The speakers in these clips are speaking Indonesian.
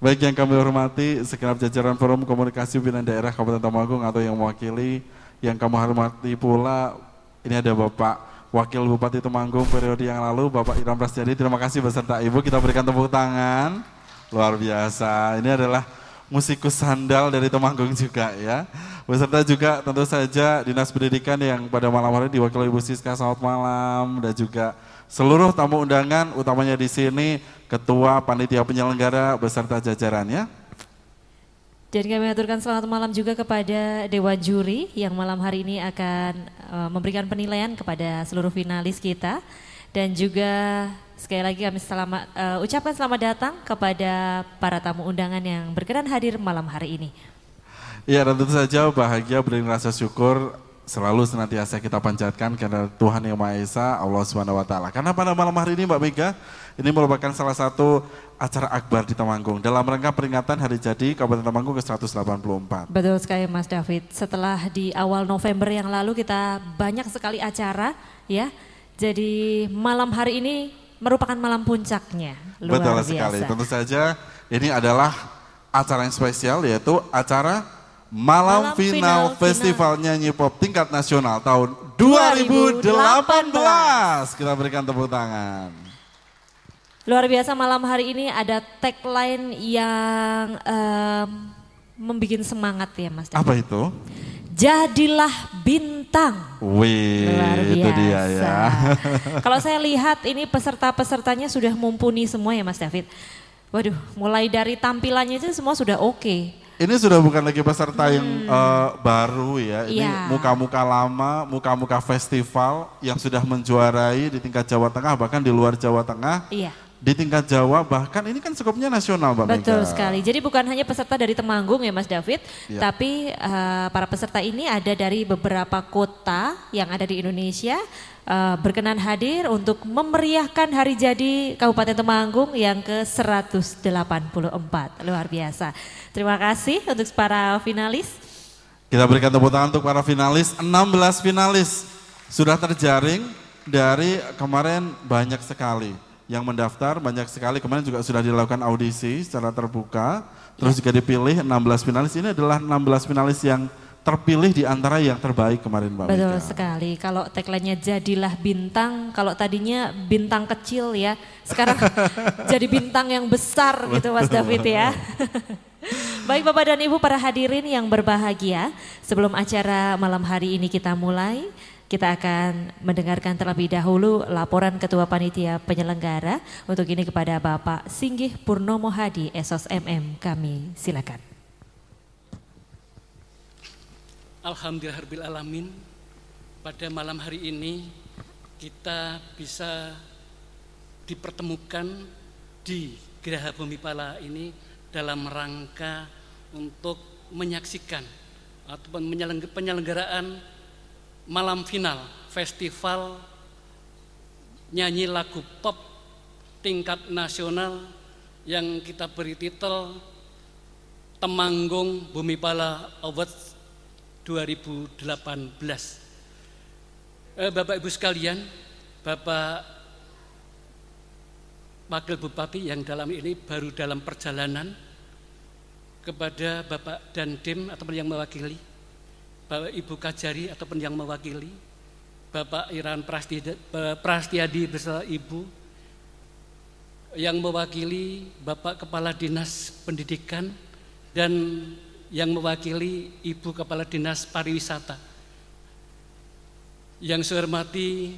Baik yang kami hormati segenap jajaran Forum Komunikasi Pimpinan Daerah Kabupaten Temanggung atau yang mewakili, yang kami hormati pula ini ada Bapak Wakil Bupati Temanggung periode yang lalu, Bapak Iram Prasjadi. Terima kasih beserta Ibu, kita berikan tepuk tangan. Luar biasa. Ini adalah musikus sandal dari Temanggung juga ya. Beserta juga tentu saja Dinas Pendidikan yang pada malam hari diwakili Ibu Siska, selamat malam. Dan juga seluruh tamu undangan, utamanya di sini Ketua Panitia Penyelenggara beserta jajarannya. Jadi kami aturkan selamat malam juga kepada Dewa Juri yang malam hari ini akan eh, memberikan penilaian kepada seluruh finalis kita. Dan juga sekali lagi kami selamat, uh, eh, ucapkan selamat datang kepada para tamu undangan yang berkenan hadir malam hari ini. Ya tentu saja bahagia beri rasa syukur selalu senantiasa kita panjatkan karena Tuhan Yang Maha Esa, Allah Subhanahu wa taala. Karena pada malam hari ini Mbak Mega, ini merupakan salah satu acara akbar di Temanggung dalam rangka peringatan hari jadi Kabupaten Temanggung ke-184. Betul sekali Mas David. Setelah di awal November yang lalu kita banyak sekali acara ya. Jadi malam hari ini merupakan malam puncaknya. Luar Betul biasa. sekali. Tentu saja ini adalah acara yang spesial yaitu acara Malam, final, Festival Nyanyi Pop tingkat nasional tahun 2018. Kita berikan tepuk tangan. Luar biasa malam hari ini ada tagline yang um, membuat semangat ya Mas. David. Apa itu? Jadilah bintang. Wih, Luar biasa. itu dia ya. Kalau saya lihat ini peserta-pesertanya sudah mumpuni semua ya Mas David. Waduh, mulai dari tampilannya itu semua sudah oke. Okay ini sudah bukan lagi peserta hmm. yang uh, eh, baru ya. Ini iya. muka-muka lama, muka-muka festival yang sudah menjuarai di tingkat Jawa Tengah bahkan di luar Jawa Tengah. Yeah di tingkat Jawa bahkan ini kan skopnya nasional Mbak Betul Mega. sekali. Jadi bukan hanya peserta dari Temanggung ya Mas David, ya. tapi uh, para peserta ini ada dari beberapa kota yang ada di Indonesia uh, berkenan hadir untuk memeriahkan hari jadi Kabupaten Temanggung yang ke-184. Luar biasa. Terima kasih untuk para finalis. Kita berikan tepuk tangan untuk para finalis, 16 finalis sudah terjaring dari kemarin banyak sekali yang mendaftar banyak sekali kemarin juga sudah dilakukan audisi secara terbuka terus juga dipilih 16 finalis ini adalah 16 finalis yang terpilih di antara yang terbaik kemarin Mbak Betul Mika. sekali. Kalau tagline-nya jadilah bintang, kalau tadinya bintang kecil ya, sekarang jadi bintang yang besar gitu Mas David ya. Baik Bapak dan Ibu para hadirin yang berbahagia, sebelum acara malam hari ini kita mulai, kita akan mendengarkan terlebih dahulu laporan Ketua Panitia Penyelenggara untuk ini kepada Bapak Singgih Purnomo Hadi, Esos MM. Kami silakan. Alhamdulillahirrahmanirrahim, pada malam hari ini kita bisa dipertemukan di Geraha Bumi Pala ini dalam rangka untuk menyaksikan ataupun penyelenggaraan malam final festival nyanyi lagu pop tingkat nasional yang kita beri titel Temanggung Bumi Pala Awards 2018. Eh, Bapak Ibu sekalian, Bapak Wakil Bupati yang dalam ini baru dalam perjalanan kepada Bapak dan Dim atau yang mewakili Bapak Ibu Kajari ataupun yang mewakili, Bapak Iran Prastiadi beserta Ibu, yang mewakili Bapak Kepala Dinas Pendidikan dan yang mewakili Ibu Kepala Dinas Pariwisata. Yang saya hormati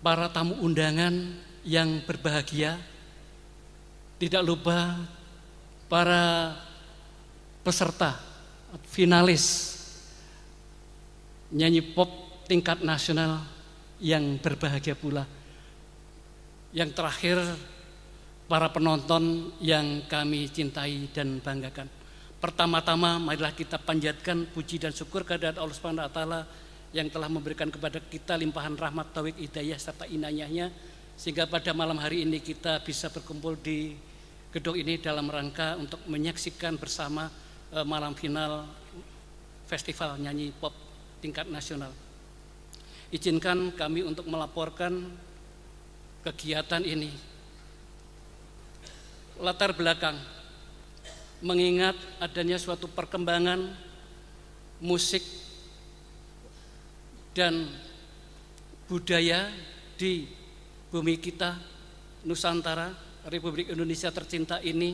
para tamu undangan yang berbahagia, tidak lupa para peserta finalis nyanyi pop tingkat nasional yang berbahagia pula. Yang terakhir para penonton yang kami cintai dan banggakan. Pertama-tama marilah kita panjatkan puji dan syukur kehadirat Allah Subhanahu wa taala yang telah memberikan kepada kita limpahan rahmat taufik hidayah serta inayahnya sehingga pada malam hari ini kita bisa berkumpul di gedung ini dalam rangka untuk menyaksikan bersama uh, malam final festival nyanyi pop tingkat nasional. Izinkan kami untuk melaporkan kegiatan ini. Latar belakang mengingat adanya suatu perkembangan musik dan budaya di bumi kita Nusantara Republik Indonesia tercinta ini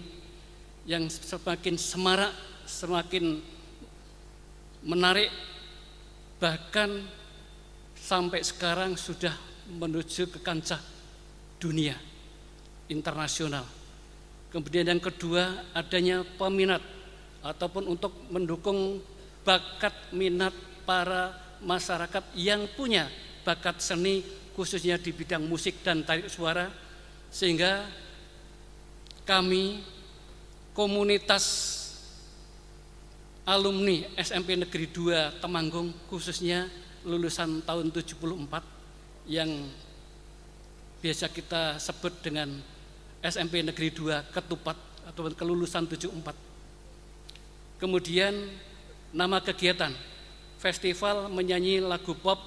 yang semakin semarak semakin menarik bahkan sampai sekarang sudah menuju ke kancah dunia internasional. Kemudian yang kedua adanya peminat ataupun untuk mendukung bakat minat para masyarakat yang punya bakat seni khususnya di bidang musik dan tarik suara sehingga kami komunitas alumni SMP Negeri 2 Temanggung khususnya lulusan tahun 74 yang biasa kita sebut dengan SMP Negeri 2 Ketupat atau kelulusan 74. Kemudian nama kegiatan Festival Menyanyi Lagu Pop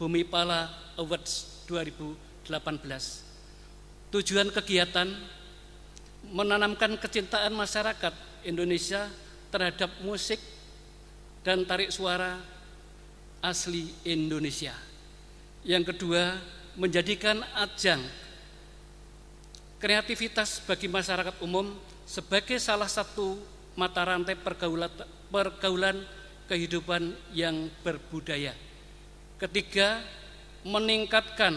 Bumi Pala Awards 2018. Tujuan kegiatan menanamkan kecintaan masyarakat Indonesia terhadap musik dan tarik suara asli Indonesia. Yang kedua, menjadikan ajang kreativitas bagi masyarakat umum sebagai salah satu mata rantai pergaulan, pergaulan kehidupan yang berbudaya. Ketiga, meningkatkan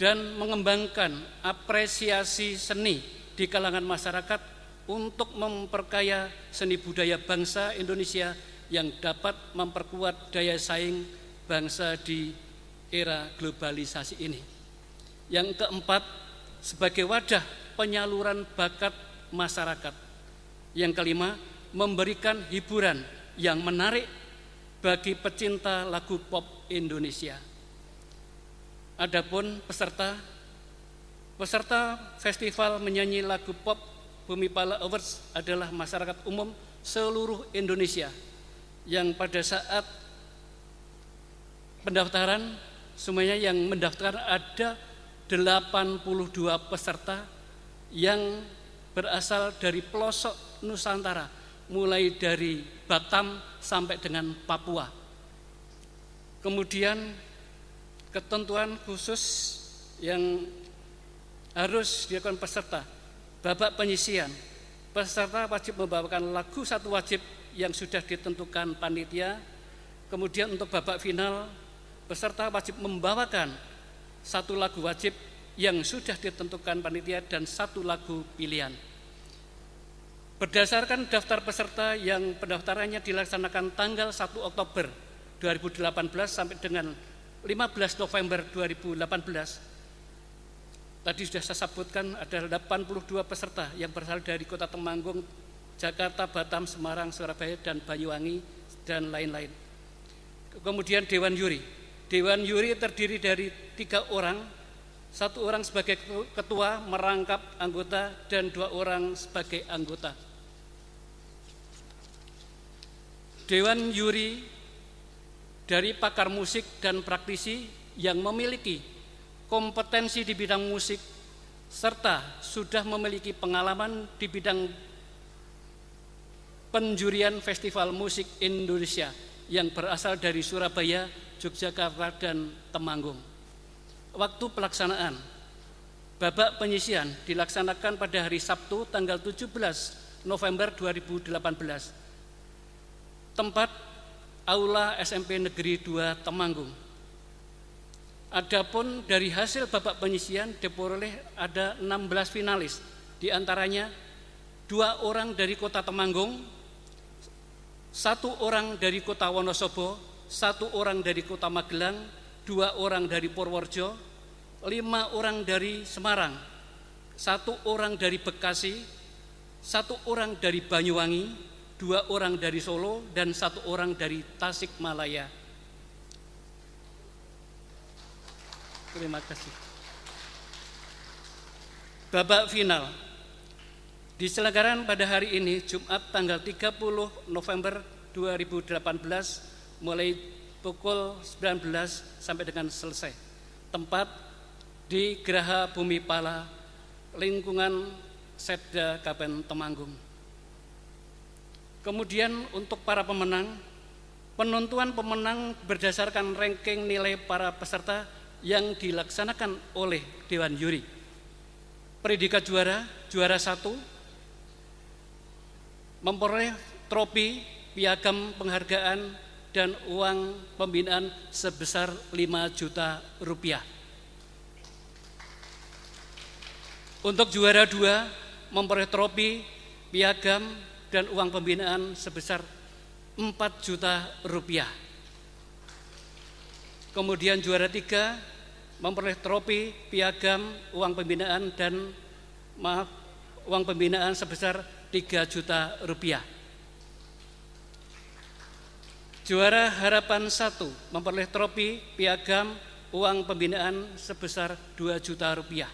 dan mengembangkan apresiasi seni di kalangan masyarakat untuk memperkaya seni budaya bangsa Indonesia yang dapat memperkuat daya saing bangsa di era globalisasi ini. Yang keempat, sebagai wadah penyaluran bakat masyarakat. Yang kelima, memberikan hiburan yang menarik bagi pecinta lagu pop Indonesia. Adapun peserta peserta festival menyanyi lagu pop Bumi Pala Awards adalah masyarakat umum seluruh Indonesia yang pada saat pendaftaran semuanya yang mendaftar ada 82 peserta yang berasal dari pelosok Nusantara mulai dari Batam sampai dengan Papua. Kemudian ketentuan khusus yang harus dilakukan peserta Babak penyisian, peserta wajib membawakan lagu satu wajib yang sudah ditentukan panitia. Kemudian untuk babak final, peserta wajib membawakan satu lagu wajib yang sudah ditentukan panitia dan satu lagu pilihan. Berdasarkan daftar peserta yang pendaftarannya dilaksanakan tanggal 1 Oktober 2018 sampai dengan 15 November 2018, Tadi sudah saya sebutkan ada 82 peserta yang berasal dari kota Temanggung, Jakarta, Batam, Semarang, Surabaya, dan Banyuwangi, dan lain-lain. Kemudian Dewan Yuri. Dewan Yuri terdiri dari tiga orang, satu orang sebagai ketua merangkap anggota, dan dua orang sebagai anggota. Dewan Yuri dari pakar musik dan praktisi yang memiliki kompetensi di bidang musik, serta sudah memiliki pengalaman di bidang penjurian Festival Musik Indonesia yang berasal dari Surabaya, Yogyakarta, dan Temanggung. Waktu pelaksanaan, babak penyisian dilaksanakan pada hari Sabtu tanggal 17 November 2018. Tempat Aula SMP Negeri 2 Temanggung Adapun dari hasil babak penyisian diperoleh ada 16 finalis, diantaranya dua orang dari kota Temanggung, satu orang dari kota Wonosobo, satu orang dari kota Magelang, dua orang dari Purworejo, lima orang dari Semarang, satu orang dari Bekasi, satu orang dari Banyuwangi, dua orang dari Solo, dan satu orang dari Tasikmalaya. Terima kasih. Babak final diselenggarakan pada hari ini Jumat tanggal 30 November 2018 mulai pukul 19 sampai dengan selesai. Tempat di Geraha Bumi Pala, lingkungan Setda Kabupaten Temanggung. Kemudian untuk para pemenang, penentuan pemenang berdasarkan ranking nilai para peserta yang dilaksanakan oleh Dewan Juri. Predikat juara, juara satu, memperoleh tropi, piagam penghargaan, dan uang pembinaan sebesar 5 juta rupiah. Untuk juara dua, memperoleh tropi, piagam, dan uang pembinaan sebesar 4 juta rupiah. Kemudian juara tiga memperoleh tropi, piagam, uang pembinaan dan maaf uang pembinaan sebesar 3 juta rupiah. Juara harapan satu memperoleh tropi, piagam, uang pembinaan sebesar 2 juta rupiah.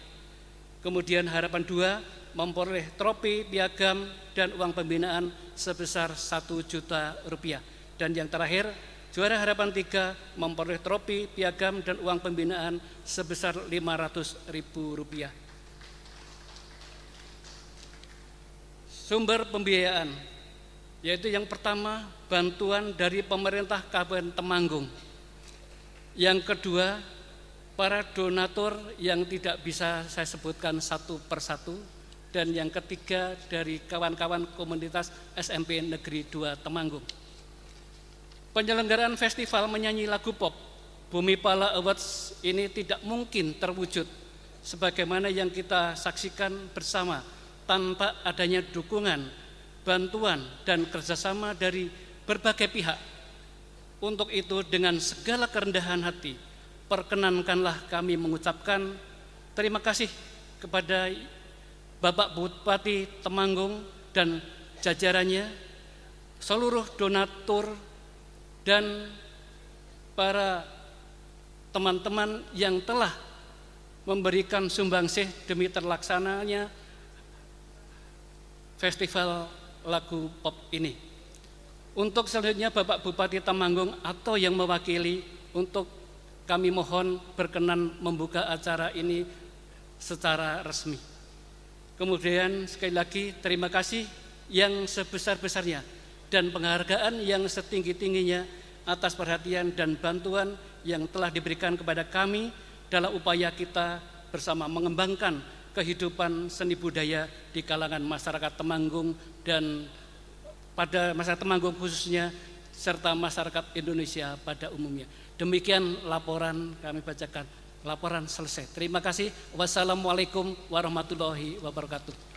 Kemudian harapan dua memperoleh tropi, piagam, dan uang pembinaan sebesar 1 juta rupiah. Dan yang terakhir, Juara Harapan 3 memperoleh tropi, piagam, dan uang pembinaan sebesar Rp500.000. Sumber pembiayaan, yaitu yang pertama bantuan dari pemerintah Kabupaten Temanggung. Yang kedua, para donatur yang tidak bisa saya sebutkan satu persatu. Dan yang ketiga dari kawan-kawan komunitas SMP Negeri 2 Temanggung penyelenggaraan festival menyanyi lagu pop Bumi Pala Awards ini tidak mungkin terwujud sebagaimana yang kita saksikan bersama tanpa adanya dukungan, bantuan, dan kerjasama dari berbagai pihak. Untuk itu dengan segala kerendahan hati, perkenankanlah kami mengucapkan terima kasih kepada Bapak Bupati Temanggung dan jajarannya, seluruh donatur dan para teman-teman yang telah memberikan sumbangsih demi terlaksananya festival lagu pop ini. Untuk selanjutnya Bapak Bupati Temanggung atau yang mewakili untuk kami mohon berkenan membuka acara ini secara resmi. Kemudian sekali lagi terima kasih yang sebesar-besarnya dan penghargaan yang setinggi-tingginya atas perhatian dan bantuan yang telah diberikan kepada kami dalam upaya kita bersama mengembangkan kehidupan seni budaya di kalangan masyarakat Temanggung dan pada masyarakat Temanggung khususnya serta masyarakat Indonesia pada umumnya. Demikian laporan kami bacakan. Laporan selesai. Terima kasih. Wassalamualaikum warahmatullahi wabarakatuh.